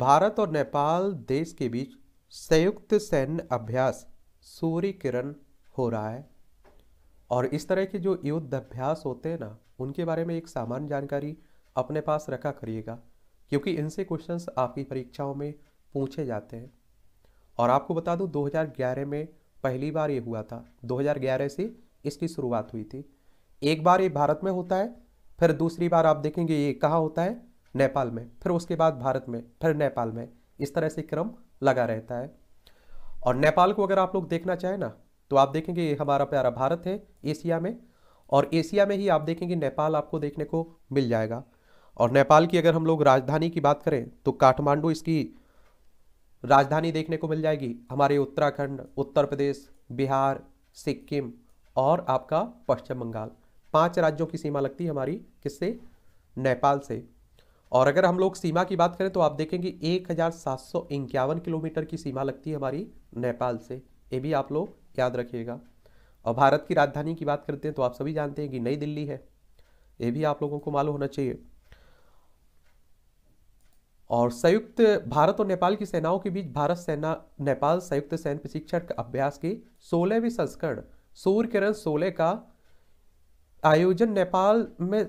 भारत और नेपाल देश के बीच संयुक्त सैन्य अभ्यास सूर्य किरण हो रहा है और इस तरह के जो युद्ध अभ्यास होते हैं ना उनके बारे में एक सामान्य जानकारी अपने पास रखा करिएगा क्योंकि इनसे क्वेश्चंस आपकी परीक्षाओं में पूछे जाते हैं और आपको बता दूं 2011 में पहली बार ये हुआ था 2011 से इसकी शुरुआत हुई थी एक बार ये भारत में होता है फिर दूसरी बार आप देखेंगे ये कहाँ होता है नेपाल में फिर उसके बाद भारत में फिर नेपाल में इस तरह से क्रम लगा रहता है और नेपाल को अगर आप लोग देखना चाहें ना तो आप देखेंगे ये हमारा प्यारा भारत है एशिया में और एशिया में ही आप देखेंगे नेपाल आपको देखने को मिल जाएगा और नेपाल की अगर हम लोग राजधानी की बात करें तो काठमांडू इसकी राजधानी देखने को मिल जाएगी हमारे उत्तराखंड उत्तर प्रदेश बिहार सिक्किम और आपका पश्चिम बंगाल पांच राज्यों की सीमा लगती है हमारी किससे नेपाल से और अगर हम लोग सीमा की बात करें तो आप देखेंगे एक किलोमीटर की सीमा लगती है हमारी नेपाल से ये भी आप लोग याद रखिएगा और भारत की राजधानी की बात करते हैं तो आप सभी जानते हैं कि नई दिल्ली है ये भी आप लोगों को मालूम होना चाहिए और संयुक्त भारत और नेपाल की सेनाओं के बीच भारत सेना नेपाल संयुक्त सैन्य प्रशिक्षण अभ्यास के सोलहवीं संस्करण सूर्य किरण सोलह का आयोजन नेपाल में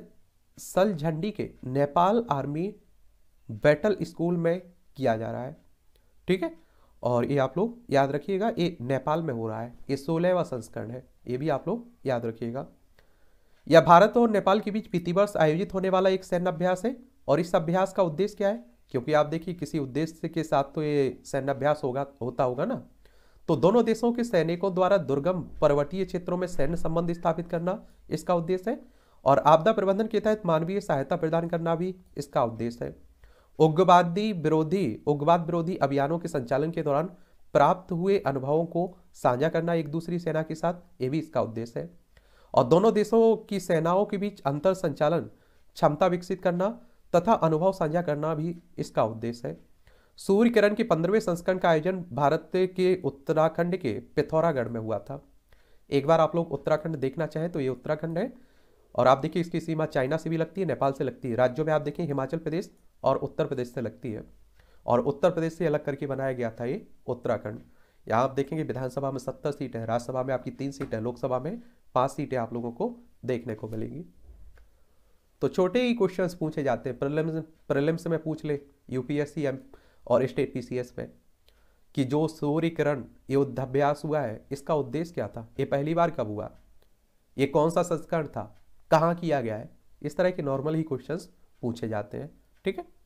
सलझंडी के नेपाल आर्मी बैटल स्कूल में किया जा रहा है ठीक है और ये आप लोग याद रखिएगा ये नेपाल में हो रहा है ये सोलहवा संस्करण है ये भी आप लोग याद रखिएगा यह भारत और नेपाल के बीच प्रतिवर्ष आयोजित होने वाला एक सैन्य अभ्यास है और इस अभ्यास का उद्देश्य क्या है क्योंकि आप देखिए किसी उद्देश्य के साथ तो ये सैन्य अभ्यास होगा होता होगा ना तो दोनों देशों के सैनिकों द्वारा दुर्गम पर्वतीय क्षेत्रों में सैन्य संबंध स्थापित करना इसका उद्देश्य है और आपदा प्रबंधन के तहत मानवीय सहायता प्रदान करना भी इसका उद्देश्य है उग्रवादी विरोधी उग्रवाद विरोधी अभियानों के संचालन के दौरान प्राप्त हुए अनुभवों को साझा करना एक दूसरी सेना के साथ ये भी इसका उद्देश्य है और दोनों देशों की सेनाओं के बीच अंतर संचालन क्षमता विकसित करना तथा अनुभव साझा करना भी इसका उद्देश्य है सूर्य किरण के पंद्रहवें संस्करण का आयोजन भारत के उत्तराखंड के पिथौरागढ़ में हुआ था एक बार आप लोग उत्तराखंड देखना चाहें तो ये उत्तराखंड है और आप देखिए इसकी सीमा चाइना से भी लगती है नेपाल से लगती है राज्यों में आप देखिए हिमाचल प्रदेश और उत्तर प्रदेश से लगती है और उत्तर प्रदेश से अलग करके बनाया गया था ये उत्तराखंड यहाँ आप देखेंगे विधानसभा में सत्तर सीट है राज्यसभा में आपकी तीन सीट है लोकसभा में पाँच सीटें आप लोगों को देखने को मिलेंगी तो छोटे ही क्वेश्चन पूछे जाते हैं प्रिलिम्स प्रिलिम्स में पूछ ले यूपीएससी एम और स्टेट पीसीएस में कि जो सूर्य किरण ये युद्धाभ्यास हुआ है इसका उद्देश्य क्या था ये पहली बार कब हुआ ये कौन सा संस्करण था कहाँ किया गया है इस तरह के नॉर्मल ही क्वेश्चन पूछे जाते हैं ठीक है